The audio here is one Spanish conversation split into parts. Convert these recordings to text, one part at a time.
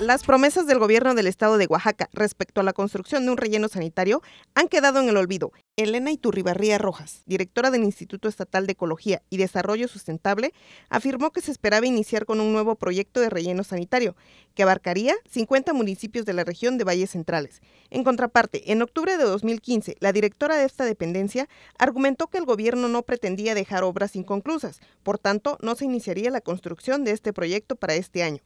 Las promesas del gobierno del estado de Oaxaca respecto a la construcción de un relleno sanitario han quedado en el olvido. Elena Iturribarría Rojas, directora del Instituto Estatal de Ecología y Desarrollo Sustentable, afirmó que se esperaba iniciar con un nuevo proyecto de relleno sanitario que abarcaría 50 municipios de la región de Valles Centrales. En contraparte, en octubre de 2015, la directora de esta dependencia argumentó que el gobierno no pretendía dejar obras inconclusas, por tanto, no se iniciaría la construcción de este proyecto para este año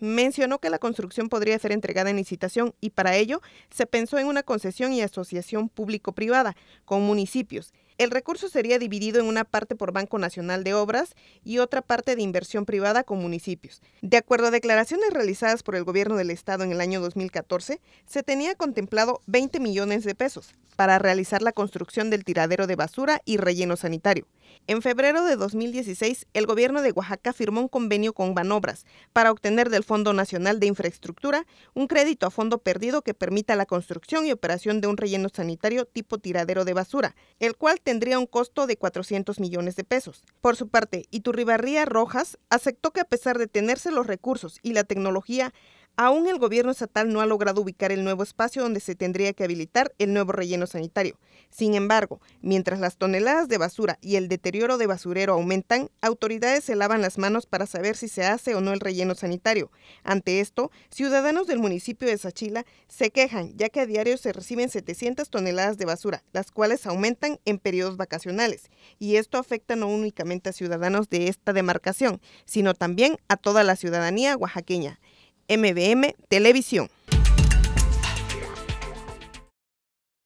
mencionó que la construcción podría ser entregada en licitación y para ello se pensó en una concesión y asociación público-privada con municipios. El recurso sería dividido en una parte por Banco Nacional de Obras y otra parte de inversión privada con municipios. De acuerdo a declaraciones realizadas por el gobierno del estado en el año 2014, se tenía contemplado 20 millones de pesos para realizar la construcción del tiradero de basura y relleno sanitario. En febrero de 2016, el gobierno de Oaxaca firmó un convenio con Banobras para obtener del Fondo Nacional de Infraestructura un crédito a fondo perdido que permita la construcción y operación de un relleno sanitario tipo tiradero de basura, el cual tendría un costo de 400 millones de pesos. Por su parte, Iturribarría Rojas aceptó que a pesar de tenerse los recursos y la tecnología, Aún el gobierno estatal no ha logrado ubicar el nuevo espacio donde se tendría que habilitar el nuevo relleno sanitario. Sin embargo, mientras las toneladas de basura y el deterioro de basurero aumentan, autoridades se lavan las manos para saber si se hace o no el relleno sanitario. Ante esto, ciudadanos del municipio de Sachila se quejan, ya que a diario se reciben 700 toneladas de basura, las cuales aumentan en periodos vacacionales. Y esto afecta no únicamente a ciudadanos de esta demarcación, sino también a toda la ciudadanía oaxaqueña. MBM Televisión.